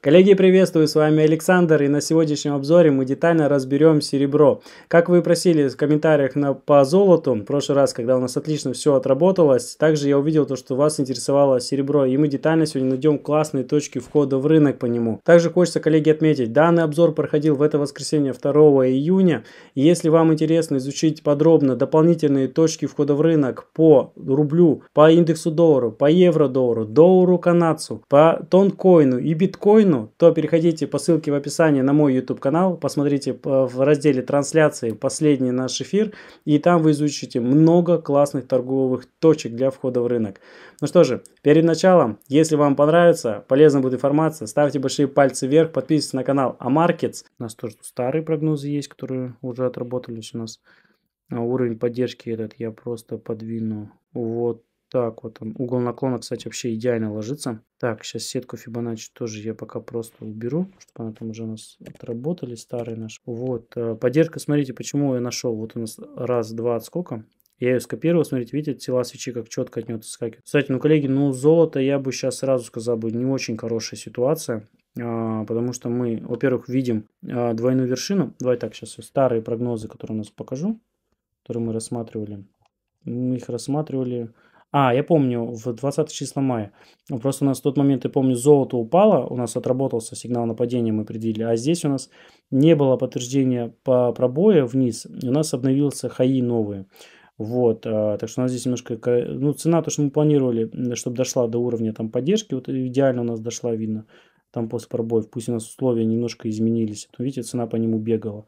Коллеги, приветствую, с вами Александр, и на сегодняшнем обзоре мы детально разберем серебро. Как вы просили в комментариях на, по золоту, в прошлый раз, когда у нас отлично все отработалось, также я увидел то, что вас интересовало серебро, и мы детально сегодня найдем классные точки входа в рынок по нему. Также хочется, коллеги, отметить, данный обзор проходил в это воскресенье 2 июня, и если вам интересно изучить подробно дополнительные точки входа в рынок по рублю, по индексу доллару, по евро-доллару, доллару канадцу, по тонкоину и биткоину, картину, то переходите по ссылке в описании на мой YouTube канал, посмотрите э, в разделе трансляции последний наш эфир, и там вы изучите много классных торговых точек для входа в рынок. Ну что же, перед началом, если вам понравится, полезна будет информация, ставьте большие пальцы вверх, подписывайтесь на канал Амаркетс. У нас тоже старые прогнозы есть, которые уже отработались у нас. А уровень поддержки этот я просто подвину вот так, вот он. Угол наклона, кстати, вообще идеально ложится. Так, сейчас сетку Фибоначчи тоже я пока просто уберу, чтобы она там уже у нас отработали, старый наш. Вот, э, поддержка, смотрите, почему я нашел. Вот у нас раз, два отскока. Я ее скопировал, смотрите, видите, тела свечи как четко от нее отскакивают. Кстати, ну, коллеги, ну, золото, я бы сейчас сразу сказал бы, не очень хорошая ситуация. А, потому что мы, во-первых, видим а, двойную вершину. Давай так, сейчас старые прогнозы, которые у нас покажу, которые мы рассматривали. Мы их рассматривали а, я помню, в 20 числа мая. Просто у нас в тот момент, я помню, золото упало, у нас отработался сигнал нападения, мы предвидели, а здесь у нас не было подтверждения по пробоя вниз, и у нас обновился хаи новые. Вот, а, так что у нас здесь немножко, ну, цена, то, что мы планировали, чтобы дошла до уровня там поддержки, вот идеально у нас дошла, видно, там после пробоев, пусть у нас условия немножко изменились, то, видите, цена по нему бегала.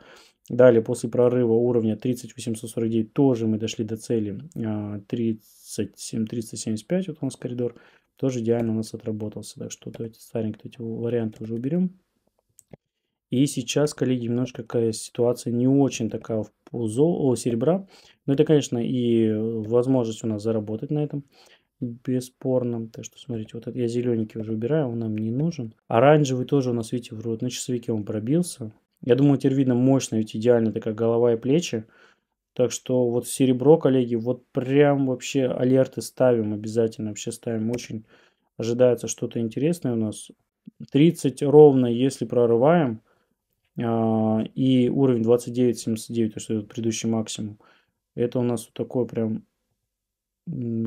Далее, после прорыва уровня 3849 тоже мы дошли до цели 37, а, 375 вот у нас коридор, тоже идеально у нас отработался. Так что давайте старенькие эти варианты уже уберем. И сейчас, коллеги, немножко какая ситуация не очень такая в пузо, о, серебра. Но это, конечно, и возможность у нас заработать на этом бесспорно. Так что смотрите, вот это я зелененький уже убираю, он нам не нужен. Оранжевый тоже у нас, видите, вроде на часовике он пробился. Я думаю, теперь видно мощно, ведь идеально такая голова и плечи. Так что вот серебро, коллеги, вот прям вообще алерты ставим обязательно, вообще ставим. Очень ожидается что-то интересное у нас. 30 ровно, если прорываем, а, и уровень 29.79, то есть это предыдущий максимум. Это у нас вот такое прям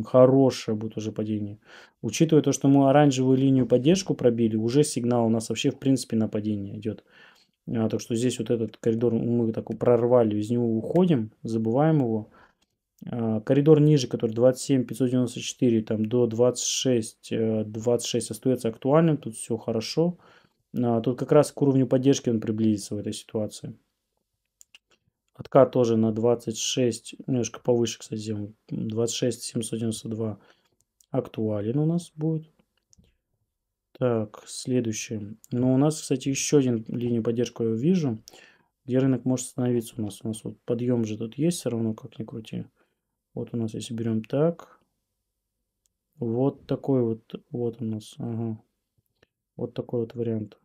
хорошее будет уже падение. Учитывая то, что мы оранжевую линию поддержку пробили, уже сигнал у нас вообще в принципе на падение идет. А, так что здесь вот этот коридор мы так прорвали, из него уходим, забываем его. А, коридор ниже, который 27, 594, там до 26, 26 э, остается актуальным, тут все хорошо. А, тут как раз к уровню поддержки он приблизится в этой ситуации. Откат тоже на 26, немножко повыше, кстати, 26, 792 актуален у нас будет. Так, следующее. Но ну, у нас, кстати, еще один линию поддержку я вижу, где рынок может становиться у нас. У нас вот подъем же тут есть все равно, как ни крути. Вот у нас, если берем так, вот такой вот, вот у нас, ага. Вот такой вот вариант.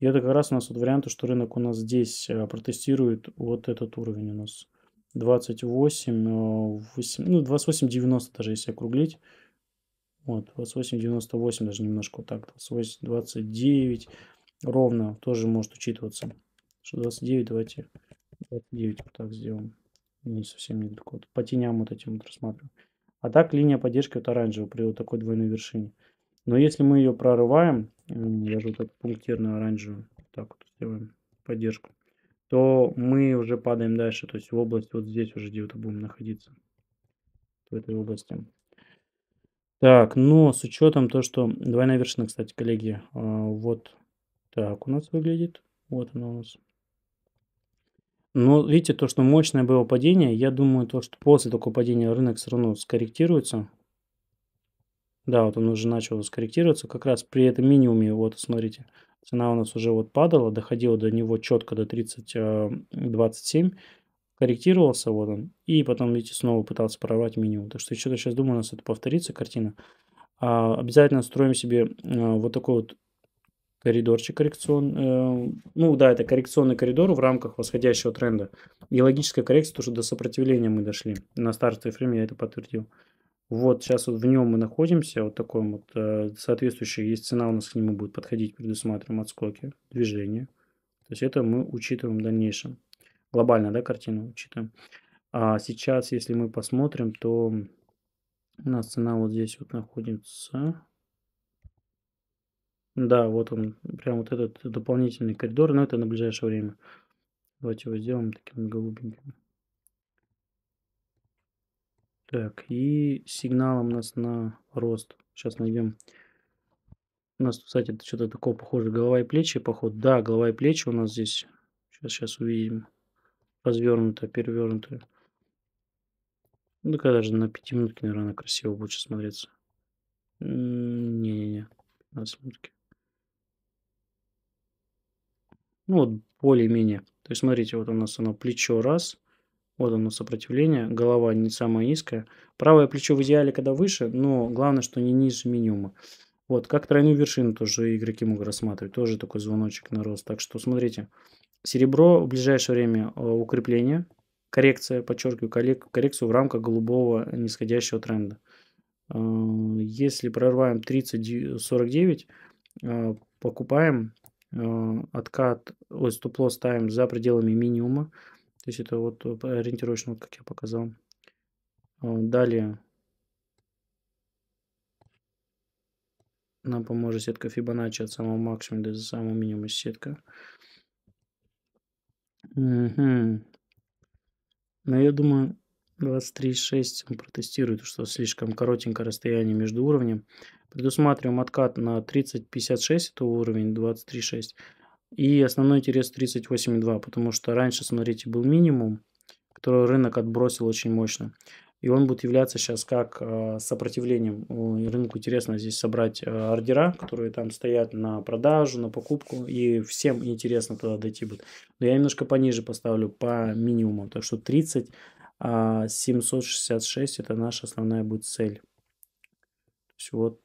И это как раз у нас вот варианты, что рынок у нас здесь а, протестирует вот этот уровень у нас. 28, 8, э, ну 28,90 даже если округлить. Вот, 28,98 даже немножко вот так. 28, 29 ровно тоже может учитываться. Что 29, давайте 29 вот так сделаем. Не совсем не далеко. Вот по теням вот этим вот рассматриваем. А так линия поддержки вот оранжевая при вот такой двойной вершине. Но если мы ее прорываем, даже вот эту пунктирную оранжевую, так вот сделаем поддержку, то мы уже падаем дальше, то есть в область вот здесь уже где-то будем находиться, в этой области. Так, но с учетом то, что двойная вершина, кстати, коллеги, а, вот так у нас выглядит. Вот она у нас. Но видите, то, что мощное было падение, я думаю, то, что после такого падения рынок все равно скорректируется. Да, вот он уже начал скорректироваться. Как раз при этом минимуме, вот смотрите, цена у нас уже вот падала, доходила до него четко до 30, 27. А, корректировался, вот он, и потом, видите, снова пытался прорвать минимум. Так что что-то сейчас думаю, у нас это повторится картина. А, обязательно строим себе а, вот такой вот коридорчик коррекционный. Э, ну да, это коррекционный коридор в рамках восходящего тренда. И логическая коррекция, то что до сопротивления мы дошли. На стартовой фрейме я это подтвердил. Вот сейчас вот в нем мы находимся, вот такой вот э, соответствующий, есть цена у нас к нему будет подходить, предусматриваем отскоки, движение. То есть это мы учитываем в дальнейшем глобально, да, картину учитываем. А сейчас, если мы посмотрим, то у нас цена вот здесь вот находится. Да, вот он, прям вот этот дополнительный коридор, но это на ближайшее время. Давайте его сделаем таким голубеньким. Так, и сигналом у нас на рост. Сейчас найдем. У нас, кстати, что-то такое похоже. Голова и плечи, походу. Да, голова и плечи у нас здесь. Сейчас, сейчас увидим развернутая, перевернутая. Ну, когда же на 5 минутке наверное, она красиво будет смотреться. Не-не-не, 15 минутки. Ну, вот более-менее. То есть, смотрите, вот у нас оно плечо раз, вот оно сопротивление, голова не самая низкая. Правое плечо в идеале, когда выше, но главное, что не ниже минимума. Вот, как тройную вершину тоже игроки могут рассматривать, тоже такой звоночек на рост. Так что, смотрите, Серебро в ближайшее время э, укрепление. Коррекция, подчеркиваю, коррекцию в рамках голубого нисходящего тренда. Э, если прорываем 30-49, э, покупаем откат, ой, стоп ставим за пределами минимума. То есть это вот ориентировочно, вот как я показал. Далее нам поможет сетка Fibonacci от самого максимума до самого минимума сетка. Мгм. Но я думаю, 23,6 он протестирует, что слишком коротенькое расстояние между уровнем. Предусматриваем откат на 30,56, это уровень 23,6. И основной интерес 38,2, потому что раньше, смотрите, был минимум, который рынок отбросил очень мощно и он будет являться сейчас как э, сопротивлением. Э, и рынку интересно здесь собрать э, ордера, которые там стоят на продажу, на покупку, и всем интересно туда дойти будет. Но я немножко пониже поставлю по минимуму, так что 30 766 а, это наша основная будет цель. То есть вот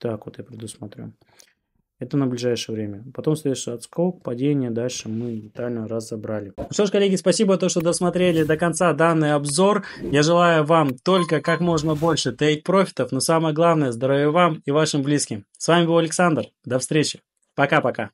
так вот я предусмотрю. Это на ближайшее время. Потом следующий отскок, падение, дальше мы детально разобрали. Ну что ж, коллеги, спасибо, то, что досмотрели до конца данный обзор. Я желаю вам только как можно больше тейк-профитов, но самое главное, здоровья вам и вашим близким. С вами был Александр. До встречи. Пока-пока.